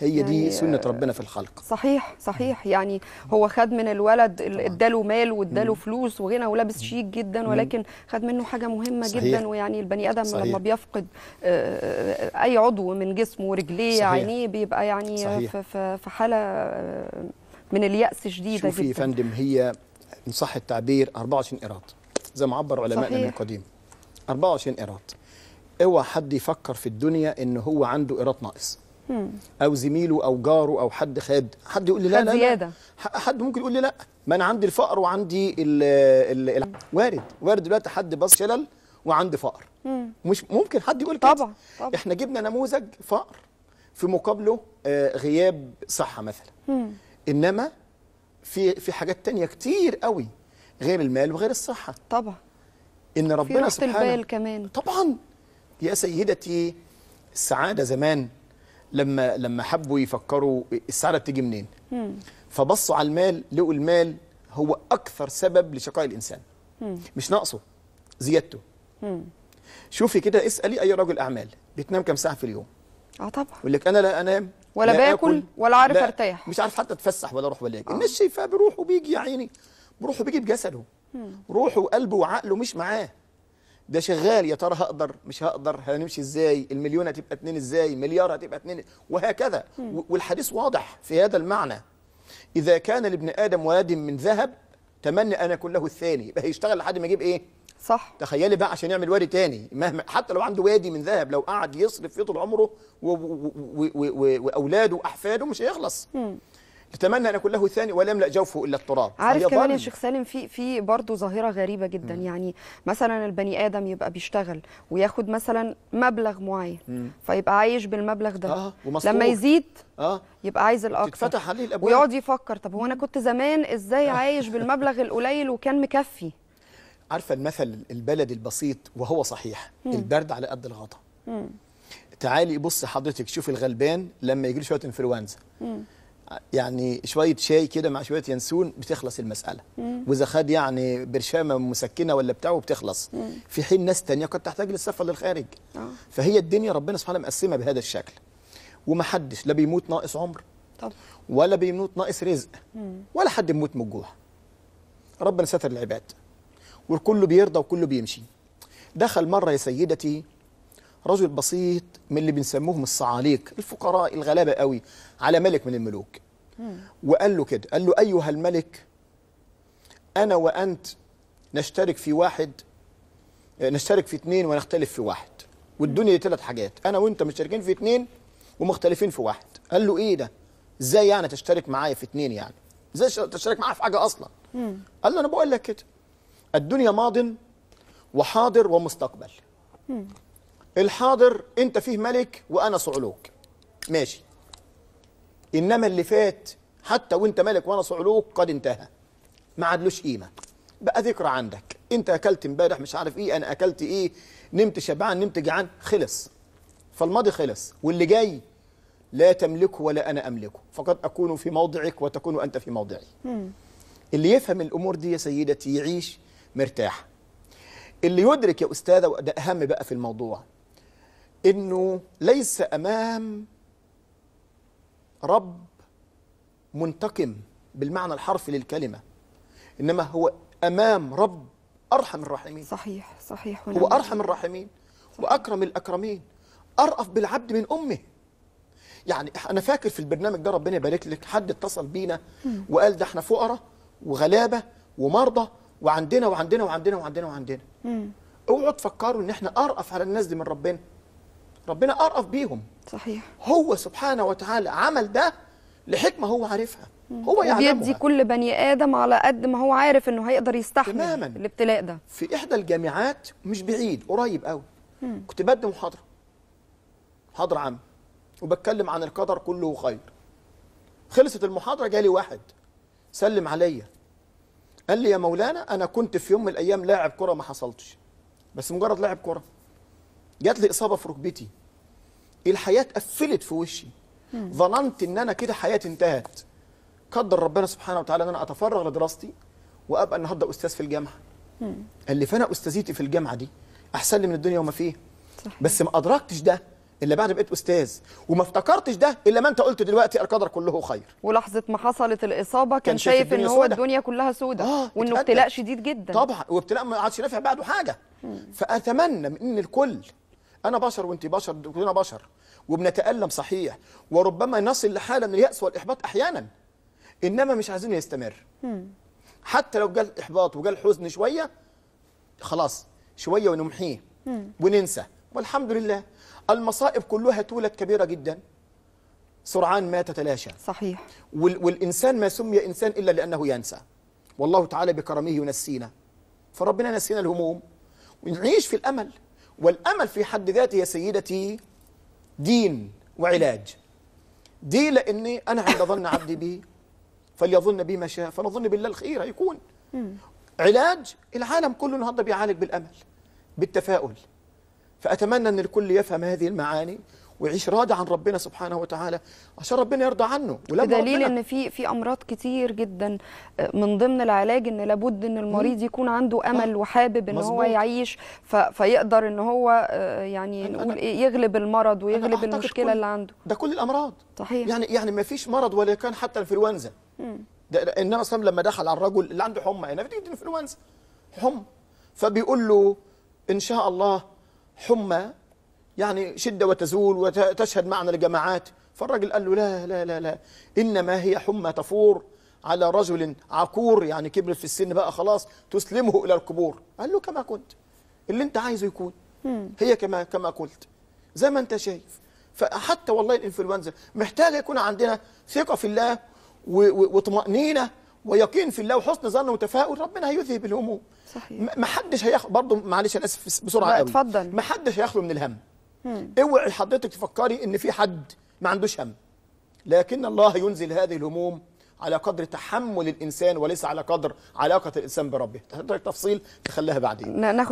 هي يعني دي سنه ربنا في الخلق صحيح صحيح يعني هو خد من الولد اداله مال واداله فلوس وغنى ولابس شيك جدا ولكن خد منه حاجه مهمه صحيح. جدا ويعني البني ادم صحيح. لما بيفقد آه، آه، اي عضو من جسمه رجليه عينيه بيبقى يعني صحيح. في حاله آه، من الياس شديده جدا شوفي يا فندم هي ان صح التعبير 24 إيراد زي ما عبر علمائنا من القديم 24 إيراد اوعى حد يفكر في الدنيا ان هو عنده ايراد ناقص او زميله او جاره او حد خد حد يقول لي لا لا, زيادة. حد ممكن يقول لي لا ما انا عندي الفقر وعندي الـ الـ الـ وارد وارد دلوقتي حد بص شلل وعندي فقر مم. مش ممكن حد يقول كده طبعا. طبعا احنا جبنا نموذج فقر في مقابله آه، غياب صحه مثلا مم. انما في في حاجات تانية كتير قوي غير المال وغير الصحه طبعا ان ربنا في سبحانه البال كمان طبعا يا سيدتي السعاده زمان لما لما حبوا يفكروا السعاده بتيجي منين فبصوا على المال لقوا المال هو اكثر سبب لشقاء الانسان مم. مش ناقصه زيادته شوفي كده اسالي اي رجل اعمال بتنام كم ساعه في اليوم اه طبعا يقول لك انا لا انام ولا باكل ولا عارف ارتاح مش عارف حتى اتفسح ولا اروح ولا اجي الناس شايفاه بيروح وبيجي يا عيني بيروح وبيجي بجسده روحه وقلبه وعقله مش معاه ده شغال يا ترى هقدر مش هقدر هنمشي ازاي المليون هتبقى اتنين ازاي مليار هتبقى اتنين وهكذا والحديث واضح في هذا المعنى إذا كان لابن آدم ولد من ذهب تمنى أن يكون له الثاني يبقى هيشتغل لحد ما يجيب إيه صح تخيلي بقى عشان يعمل وادي تاني مهما حتى لو عنده وادي من ذهب لو قعد يصرف فيه طول عمره واولاده واحفاده مش هيخلص نتمنى ان يكون له ثاني ولا يملا جوفه الا التراب عارف كمان يا شيخ سالم في في برضه ظاهره غريبه جدا م. يعني مثلا البني ادم يبقى بيشتغل وياخد مثلا مبلغ معين م. فيبقى عايش بالمبلغ ده آه لما يزيد آه. يبقى عايز الاكثر تتفتح عليه الابواب ويقعد يفكر طب هو انا كنت زمان ازاي آه. عايش بالمبلغ القليل وكان مكفي عارفه المثل البلدي البسيط وهو صحيح م. البرد على قد الغطا تعالي بص حضرتك شوف الغلبان لما يجي شويه انفلونزا يعني شويه شاي كده مع شويه ينسون بتخلص المساله مم. واذا خد يعني برشامه مسكنه ولا بتاعه بتخلص مم. في حين ناس تانية قد تحتاج للسفر للخارج آه. فهي الدنيا ربنا سبحانه مقسمه بهذا الشكل ومحدش لا بيموت ناقص عمر طب. ولا بيموت ناقص رزق مم. ولا حد بيموت من الجوع ربنا ستر العباد وكله بيرضى وكله بيمشي دخل مره يا سيدتي رجل بسيط من اللي بنسموهم الصعاليك الفقراء الغلابة قوي على ملك من الملوك وقال له كده قال له أيها الملك أنا وأنت نشترك في واحد نشترك في اثنين ونختلف في واحد والدنيا دي ثلاث حاجات أنا وأنت مشتركين في اثنين ومختلفين في واحد قال له إيه ده إزاي يعني تشترك معايا في اثنين يعني إزاي تشترك معايا في حاجة أصلا قال له أنا بقول لك كده الدنيا ماض وحاضر ومستقبل الحاضر انت فيه ملك وانا صعلوك ماشي انما اللي فات حتى وانت ملك وانا صعلوك قد انتهى ما عادلوش قيمه بقى ذكرى عندك انت اكلت امبارح مش عارف ايه انا اكلت ايه نمت شبعان نمت جعان خلص فالماضي خلص واللي جاي لا تملكه ولا انا املكه فقد اكون في موضعك وتكون انت في موضعي اللي يفهم الامور دي يا سيدتي يعيش مرتاح اللي يدرك يا استاذه وده اهم بقى في الموضوع انه ليس امام رب منتقم بالمعنى الحرفي للكلمه انما هو امام رب ارحم الراحمين صحيح صحيح هو ارحم الراحمين واكرم الاكرمين ارأف بالعبد من امه يعني انا فاكر في البرنامج ده ربنا يبارك لك حد اتصل بينا وقال ده احنا فقراء وغلابه ومرضى وعندنا وعندنا وعندنا وعندنا وعندنا اوعوا تفكروا ان احنا ارأف على الناس دي من ربنا ربنا أرأف بيهم صحيح هو سبحانه وتعالى عمل ده لحكمة هو عارفها هو يعلمها وبيدي كل بني آدم على قد ما هو عارف أنه هيقدر يستحمل تماما الابتلاء ده في إحدى الجامعات مش بعيد قريب قوي كنت بدي محاضرة محاضرة عامة وبتكلم عن القدر كله خير خلصت المحاضرة جالي واحد سلم عليا قال لي يا مولانا أنا كنت في يوم من الأيام لاعب كرة ما حصلتش بس مجرد لاعب كرة جات لي اصابه في ركبتي الحياه اتقفلت في وشي ظننت ان انا كده حياتي انتهت قدر ربنا سبحانه وتعالى ان انا اتفرغ لدراستي وابقى النهارده استاذ في الجامعه اللي فانا استاذيتي في الجامعه دي احسن لي من الدنيا وما فيها صحيح. بس ما ادركتش ده الا بعد بقيت استاذ وما افتكرتش ده الا ما انت قلت دلوقتي القدر كله خير ولحظه ما حصلت الاصابه كان, كان شايف ان هو الدنيا كلها سودة آه وانه ابتلاء شديد جدا طبعا وابتلاء ما عادش نافع بعده حاجه مم. فاتمنى من ان الكل انا بشر وانت بشر كلنا بشر وبنتالم صحيح وربما نصل لحاله من الياس والاحباط احيانا انما مش عايزين يستمر حتى لو جال احباط وجال حزن شويه خلاص شويه ونمحيه وننسى والحمد لله المصائب كلها تولد كبيره جدا سرعان ما تتلاشى صحيح وال والانسان ما سمي انسان الا لانه ينسى والله تعالى بكرمه ينسينا فربنا نسينا الهموم ونعيش في الامل والأمل في حد ذاته يا سيدتي دين وعلاج دي لأني أنا عند ظن عبدي بي فليظن بي ما شاء فنظن بالله الخير هيكون علاج العالم كله النهارده بيعالج بالأمل بالتفاؤل فأتمنى أن الكل يفهم هذه المعاني ويعيش راضي عن ربنا سبحانه وتعالى عشان ربنا يرضى عنه ولما بدليل ان في في امراض كتير جدا آه، من ضمن العلاج ان لابد ان المريض يكون عنده آه. امل وحابب ان مزبوط. هو يعيش فيقدر ان هو آه، يعني نقول ايه يغلب المرض ويغلب المشكله اللي عنده ده كل الامراض صحيح يعني يعني ما فيش مرض ولا كان حتى الانفلونزا ده النبي صلى لما دخل على الرجل اللي عنده حمى هنا يعني دي انفلونزا حمى فبيقول له ان شاء الله حمى يعني شدة وتزول وتشهد معنا الجماعات فالرجل قال له لا لا لا لا إنما هي حمى تفور على رجل عقور يعني كبر في السن بقى خلاص تسلمه إلى القبور قال له كما كنت اللي انت عايزه يكون هي كما كما قلت زي ما انت شايف فحتى والله الانفلونزا محتاجه يكون عندنا ثقه في الله وطمانينه ويقين في الله وحسن ظن وتفاؤل ربنا هيذهب الهموم صحيح ما حدش هياخد برضه معلش انا اسف بسرعه قوي اتفضل ما حدش هيخلو من الهم اوعي حضرتك تفكري ان في حد ما عندوش هم لكن الله ينزل هذه الهموم على قدر تحمل الانسان وليس على قدر علاقه الانسان بربه حضرتك تفصيل تخليها بعدين